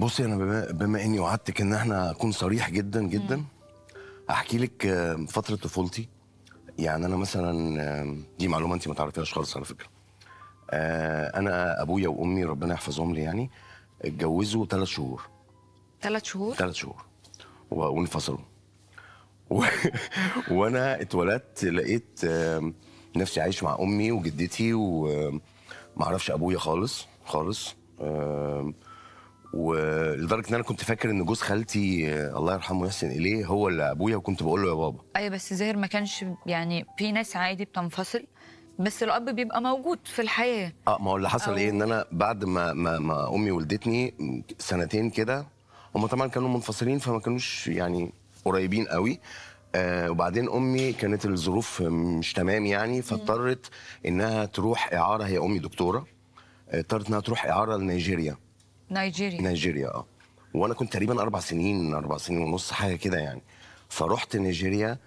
بصي انا بما, بما اني وعدتك ان احنا اكون صريح جدا جدا احكي لك آه، فتره طفولتي يعني انا مثلا آه، دي معلومه انت ما تعرفيهاش خالص على فكره آه، انا ابويا وامي ربنا يحفظهم لي يعني اتجوزوا ثلاث شهور ثلاث شهور ثلاث شهور وانفصلوا و... وانا اتولدت لقيت نفسي عايش مع امي وجدتي وما اعرفش ابويا خالص خالص أه لدرجه ان انا كنت فاكر ان جوز خالتي آه، الله يرحمه يحسن اليه هو اللي ابويا وكنت بقول له يا بابا ايوه بس زاهر ما كانش يعني في ناس عادي بتنفصل بس الاب بيبقى موجود في الحياه اه ما هو اللي حصل إيه؟ أو... ايه ان انا بعد ما ما, ما امي ولدتني سنتين كده هم طبعا كانوا منفصلين فما كانوش يعني قريبين قوي آه وبعدين امي كانت الظروف مش تمام يعني فاضطرت انها تروح اعاره هي امي دكتوره آه، اضطرت انها تروح اعاره لنيجيريا نيجيريا نيجيريا اه وانا كنت تقريبا اربع سنين اربع سنين ونص حاجه كده يعني فرحت نيجيريا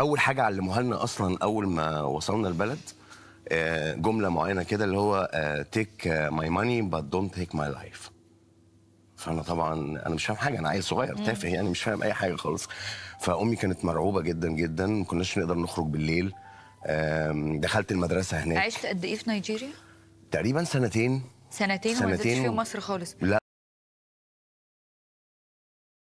اول حاجه علموها لنا اصلا اول ما وصلنا البلد آه، جمله معينه كده اللي هو تيك ماي ماني بات دونت تيك ماي لايف فانا طبعا انا مش فاهم حاجه انا عيل صغير تافه يعني مش فاهم اي حاجه خالص فامي كانت مرعوبه جدا جدا ما كناش نقدر نخرج بالليل دخلت المدرسه هناك عشت قد ايه في نيجيريا تقريبا سنتين سنتين, سنتين وما نزلتش فيهم مصر خالص لا